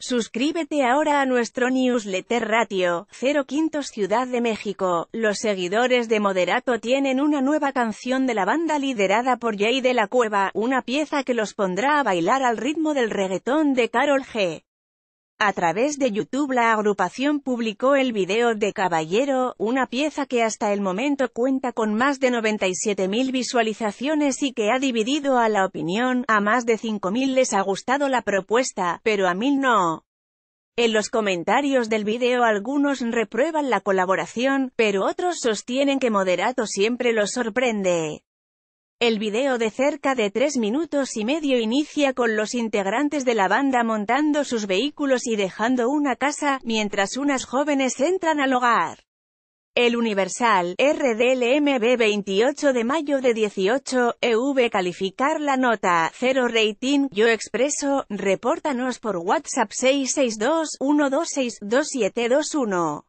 Suscríbete ahora a nuestro newsletter Ratio, 05 Quintos Ciudad de México. Los seguidores de Moderato tienen una nueva canción de la banda liderada por Jay de la Cueva, una pieza que los pondrá a bailar al ritmo del reggaetón de Carol G. A través de YouTube la agrupación publicó el video de Caballero, una pieza que hasta el momento cuenta con más de 97.000 visualizaciones y que ha dividido a la opinión, a más de 5.000 les ha gustado la propuesta, pero a 1.000 no. En los comentarios del video algunos reprueban la colaboración, pero otros sostienen que Moderato siempre los sorprende. El video de cerca de tres minutos y medio inicia con los integrantes de la banda montando sus vehículos y dejando una casa, mientras unas jóvenes entran al hogar. El Universal, RDLMB 28 de mayo de 18, EV calificar la nota, 0 rating, yo expreso, repórtanos por WhatsApp 662 126 2721